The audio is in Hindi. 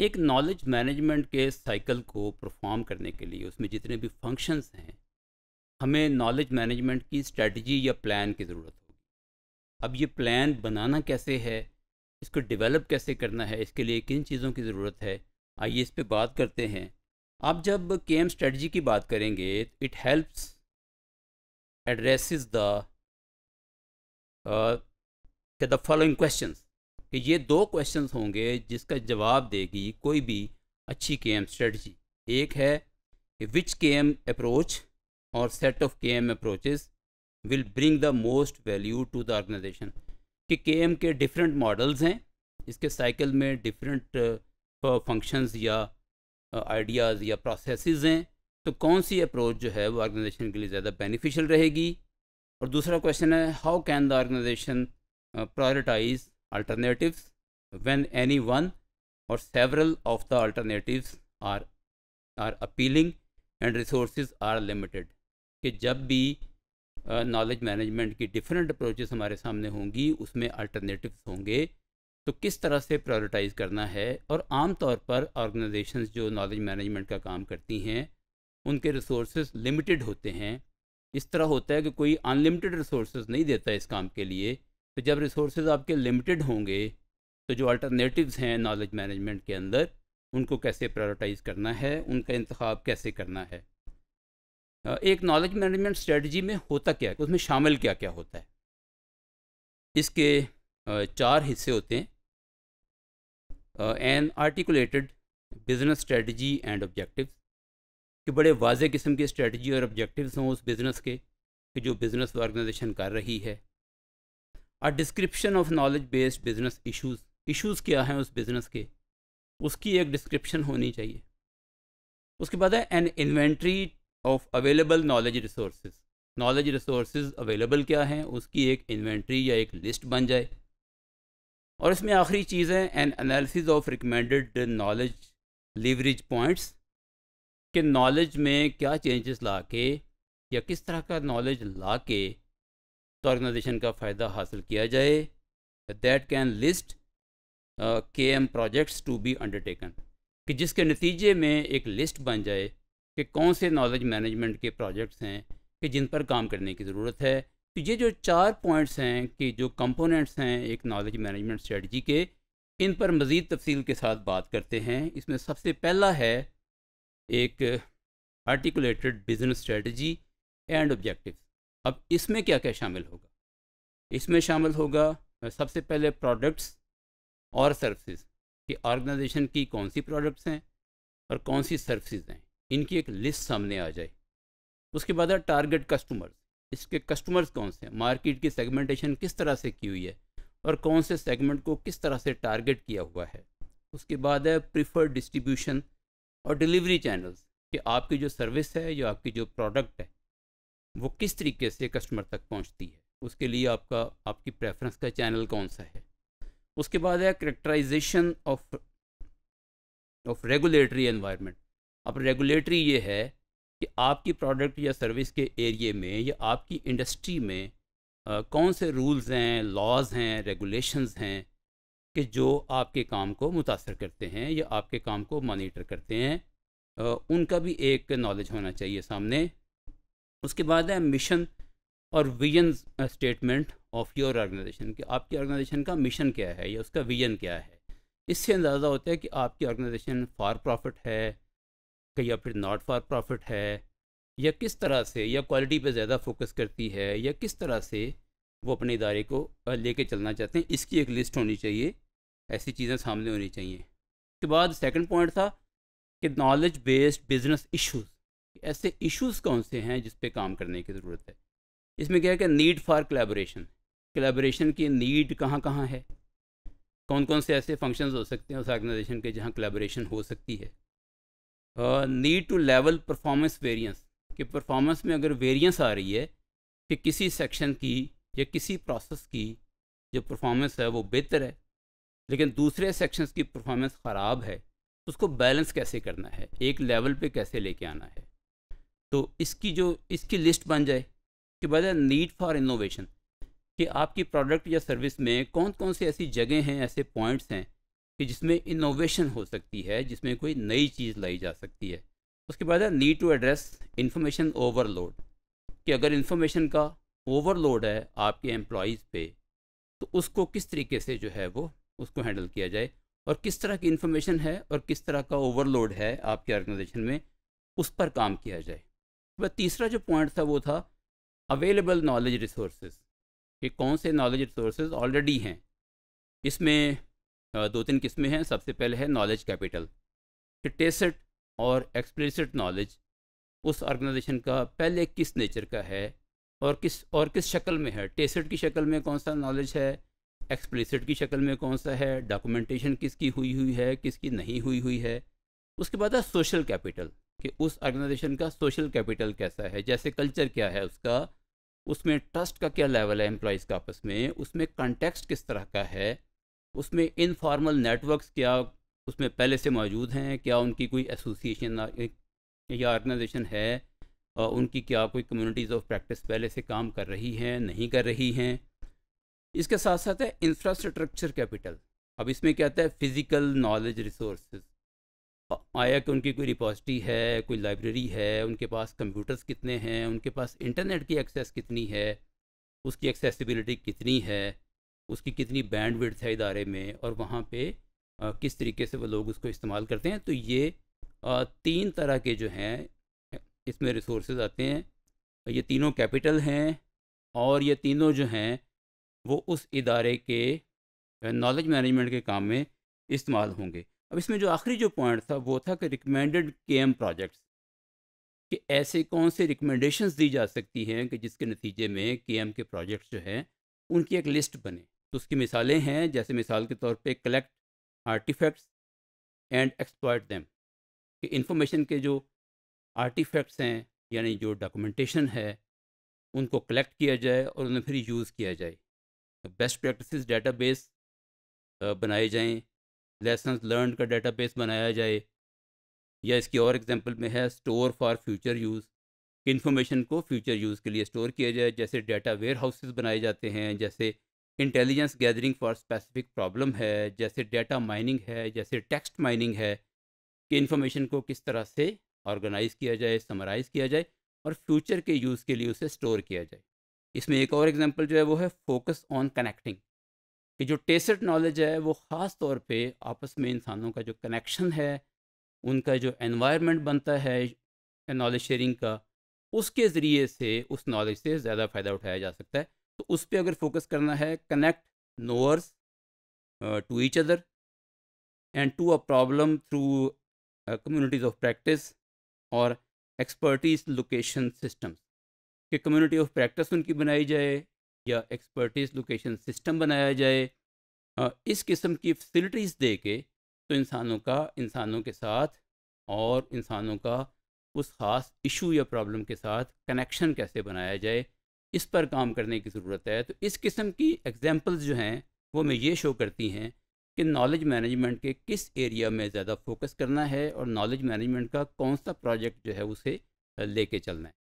एक नॉलेज मैनेजमेंट के साइकिल को परफॉर्म करने के लिए उसमें जितने भी फंक्शंस हैं हमें नॉलेज मैनेजमेंट की स्ट्रेटजी या प्लान की ज़रूरत होगी अब ये प्लान बनाना कैसे है इसको डेवलप कैसे करना है इसके लिए किन चीज़ों की ज़रूरत है आइए इस पर बात करते हैं आप जब के एम स्ट्रेटजी की बात करेंगे it helps address the the following questions कि ये दो क्वेश्चन होंगे जिसका जवाब देगी कोई भी अच्छी के एम स्ट्रेटजी एक है कि विच के एम अप्रोच और set of K M approaches will bring the most value to the organisation कि के एम के डिफरेंट मॉडल्स हैं इसके साइकिल में डिफरेंट फंक्शंस uh, या आइडियाज़ uh, या प्रोसेसेस हैं तो कौन सी अप्रोच जो है वो ऑर्गेनाइजेशन के लिए ज़्यादा बेनिफिशियल रहेगी और दूसरा क्वेश्चन है how can the organisation prioritise alternatives when any one or several of the alternatives are are appealing and resources are limited कि जब भी नॉलेज मैनेजमेंट की डिफरेंट अप्रोचेस हमारे सामने होंगी उसमें अल्टरनेटिव्स होंगे तो किस तरह से प्रायोरिटाइज करना है और आम तौर पर ऑर्गेनाइजेशंस जो नॉलेज मैनेजमेंट का काम करती हैं उनके रिसोर्सेज लिमिटेड होते हैं इस तरह होता है कि कोई अनलिमिटेड रिसोर्सेज नहीं देता इस काम के लिए तो जब रिसोर्सेज आपके लिमिटेड होंगे तो जो अल्टरनेटिव्स हैं नॉलेज मैनेजमेंट के अंदर उनको कैसे प्रायोरिटाइज़ करना है उनका इंतखब कैसे करना है एक नॉलेज मैनेजमेंट स्ट्रेटजी में होता क्या है उसमें शामिल क्या क्या होता है इसके चार हिस्से होते हैं an articulated business strategy and objectives कि बड़े वाज किस्म के स्ट्रेटजी और ऑब्जेक्टिव्स हों उस बिज़नेस के कि जो बिज़नेस ऑर्गेनाइजेशन कर रही है a description of knowledge based business issues issues क्या हैं उस बिज़नेस के उसकी एक डिस्क्रिप्शन होनी चाहिए उसके बाद है an inventory of available knowledge resource knowledge resource available क्या हैं उसकी एक इन्वेंट्री या एक लिस्ट बन जाए और इसमें आखिरी चीज़ है an analysis of recommended knowledge leverage points के नॉलेज में क्या चेंजेस ला के या किस तरह का नॉलेज ला के तो ऑर्गेनाइजेशन का फ़ायदा हासिल किया जाए that can list K M projects to be undertaken कि जिसके नतीजे में एक लिस्ट बन जाए कि कौन से नॉलेज मैनेजमेंट के प्रोजेक्ट्स हैं कि जिन पर काम करने की ज़रूरत है तो ये जो चार पॉइंट्स हैं कि जो कंपोनेंट्स हैं एक नॉलेज मैनेजमेंट स्ट्रेटजी के इन पर मज़ीद तफसील के साथ बात करते हैं इसमें सबसे पहला है एक articulated business strategy and objectives अब इसमें क्या क्या शामिल होगा इसमें शामिल होगा सबसे पहले प्रोडक्ट्स और सर्विसेज कि ऑर्गेनाइजेशन की कौन सी प्रोडक्ट्स हैं और कौन सी सर्विसेज हैं इनकी एक लिस्ट सामने आ जाए उसके बाद है टारगेट कस्टमर्स इसके कस्टमर्स कौन से हैं मार्केट की सेगमेंटेशन किस तरह से की हुई है और कौन से सेगमेंट को किस तरह से टारगेट किया हुआ है उसके बाद है प्रिफर्ड डिस्ट्रीब्यूशन और डिलीवरी चैनल्स कि आपकी जो सर्विस है या आपकी जो प्रोडक्ट है वो किस तरीके से कस्टमर तक पहुंचती है उसके लिए आपका आपकी प्रेफरेंस का चैनल कौन सा है उसके बाद है characterisation of of regulatory environment अब रेगुलेटरी ये है कि आपकी प्रोडक्ट या सर्विस के एरिए में या आपकी इंडस्ट्री में आ, कौन से रूल्स हैं लॉज हैं रेगुलेशंस हैं कि जो आपके काम को मुतासर करते हैं या आपके काम को मॉनिटर करते हैं आ, उनका भी एक नॉलेज होना चाहिए सामने उसके बाद है मिशन और vision statement of your organisation कि आपकी ऑर्गेनाइजेशन का मिशन क्या है या उसका विजन क्या है इससे अंदाज़ा होता है कि आपकी ऑर्गेनाइजेशन फॉर प्रॉफिट है या फिर नॉट फॉर प्रॉफिट है या किस तरह से या क्वालिटी पे ज़्यादा फोकस करती है या किस तरह से वो अपने इदारे को uh, लेके चलना चाहते हैं इसकी एक लिस्ट होनी चाहिए ऐसी चीज़ें सामने होनी चाहिए उसके बाद सेकंड पॉइंट था कि नॉलेज बेस्ड बिजनेस इश्यूज ऐसे इश्यूज कौन से हैं जिस पे काम करने की ज़रूरत है इसमें क्या है कि नीड फॉर कलेबोरेशन कलेबोरेशन की नीड कहाँ कहाँ है कौन कौन से ऐसे फंक्शंस हो सकते हैं उस ऑर्गेनाइजेशन के जहाँ कलेबोरेशन हो सकती है need to level performance variance कि परफॉर्मेंस में अगर वेरियंस आ रही है कि किसी सेक्शन की या किसी प्रोसेस की जो परफॉर्मेंस है वो बेहतर है लेकिन दूसरे सेक्शंस की परफॉर्मेंस ख़राब है उसको बैलेंस कैसे करना है एक लेवल पे कैसे लेके आना है तो इसकी जो इसकी लिस्ट बन जाए उसके बाद नीड फॉर इनोवेशन कि आपकी प्रोडक्ट या सर्विस में कौन कौन से ऐसी जगह हैं ऐसे पॉइंट्स हैं कि जिसमें इनोवेशन हो सकती है जिसमें कोई नई चीज़ लाई जा सकती है उसके बाद है need to address information overload कि अगर इन्फॉर्मेशन का ओवरलोड है आपके एम्प्लॉयज़ पे तो उसको किस तरीके से जो है वो उसको हैंडल किया जाए और किस तरह की इन्फॉर्मेशन है और किस तरह का ओवरलोड है आपके ऑर्गेनाइजेशन में उस पर काम किया जाए वह तीसरा जो पॉइंट था वो था अवेलेबल नॉलेज रिसोर्सेज कि कौन से नॉलेज रिसोर्सेज ऑलरेडी हैं इसमें दो तीन किस्में हैं सबसे पहले है नॉलेज कैपिटल कि टेसट और एक्सप्लिसिट नॉलेज उस ऑर्गेनाइजेशन का पहले किस नेचर का है और किस और किस शक्ल में है टेसट की शक्ल में कौन सा नॉलेज है एक्सप्लिसिट की शक्ल में कौन सा है डॉक्यूमेंटेशन किसकी हुई हुई है किसकी नहीं हुई हुई है उसके बाद है सोशल कैपिटल कि उस ऑर्गेनाइजेशन का सोशल कैपिटल कैसा है जैसे कल्चर क्या है उसका उसमें ट्रस्ट का क्या लेवल है एम्प्लॉयज़ का आपस में उसमें कॉन्टेक्स्ट किस तरह का है उसमें इनफॉर्मल नेटवर्क्स क्या उसमें पहले से मौजूद हैं क्या उनकी कोई एसोसिएशन या ऑर्गेनाइजेशन है उनकी क्या कोई कम्युनिटीज़ ऑफ प्रैक्टिस पहले से काम कर रही हैं नहीं कर रही हैं इसके साथ साथ है इंफ्रास्ट्रक्चर कैपिटल अब इसमें क्या आता है फिज़िकल नॉलेज रिसोर्स आया कि उनकी कोई रिपोजिटी है कोई लाइब्रेरी है उनके पास कंप्यूटर्स कितने हैं उनके पास इंटरनेट की एक्सेस कितनी है उसकी एक्सेसिबिलिटी कितनी है उसकी कितनी बैंड विड्थ है इदारे में और वहाँ पे आ, किस तरीके से वो लोग उसको इस्तेमाल करते हैं तो ये आ, तीन तरह के जो हैं इसमें रिसोर्सेज आते हैं ये तीनों कैपिटल हैं और ये तीनों जो हैं वो उस इदारे के नॉलेज मैनेजमेंट के काम में इस्तेमाल होंगे अब इसमें जो आखिरी जो पॉइंट था वो था कि रिकमेंडेड के एम प्रोजेक्ट्स कि ऐसे कौन से रिकमेंडेशंस दी जा सकती हैं कि जिसके नतीजे में के एम के प्रोजेक्ट्स जो हैं उनकी एक लिस्ट बने तो उसकी मिसालें हैं जैसे मिसाल के तौर पे collect artifacts and exploit them कि इंफॉर्मेशन के जो आर्टिफैक्ट्स हैं यानी जो डॉक्यूमेंटेशन है उनको कलेक्ट किया जाए और उन्हें फिर यूज़ किया जाए बेस्ट प्रैक्टिस डेटाबेस बनाए जाएँ लेसन लर्न का बेस बनाया जाए या इसकी और एग्ज़ाम्पल में है स्टोर फॉर फ्यूचर यूज़ कि इन्फॉर्मेशन को फ्यूचर यूज़ के लिए स्टोर किया जाए जैसे डाटा वेयर हाउसेज बनाए जाते हैं जैसे intelligence gathering for specific problem है जैसे डाटा माइनिंग है जैसे टेक्स्ट माइनिंग है कि इन्फॉर्मेशन को किस तरह से ऑर्गेनाइज किया जाए समराइज़ किया जाए और फ्यूचर के यूज़ के लिए उसे स्टोर किया जाए इसमें एक और एग्ज़ाम्पल जो है वो है फोकस ऑन कनेक्टिंग कि जो टेसट नॉलेज है वो ख़ास तौर पे आपस में इंसानों का जो कनेक्शन है उनका जो एनवायरनमेंट बनता है नॉलेज शेयरिंग का उसके ज़रिए से उस नॉलेज से ज़्यादा फ़ायदा उठाया जा सकता है तो उस पर अगर फोकस करना है connect knowers to each other and to a problem through communities of practice और एक्सपर्टीज लोकेशन सिस्टम कि कम्युनिटी ऑफ प्रैक्टिस उनकी बनाई जाए या एक्सपर्टीज लोकेशन सिस्टम बनाया जाए इस किस्म की फैसिलिटीज़ दे के तो इंसानों का इंसानों के साथ और इंसानों का उस ख़ास इशू या प्रॉब्लम के साथ कनेक्शन कैसे बनाया जाए इस पर काम करने की ज़रूरत है तो इस किस्म की एग्जांपल्स जो हैं वो मैं ये शो करती हैं कि नॉलेज मैनेजमेंट के किस एरिया में ज़्यादा फोकस करना है और नॉलेज मैनेजमेंट का कौन सा प्रोजेक्ट जो है उसे लेके चलना है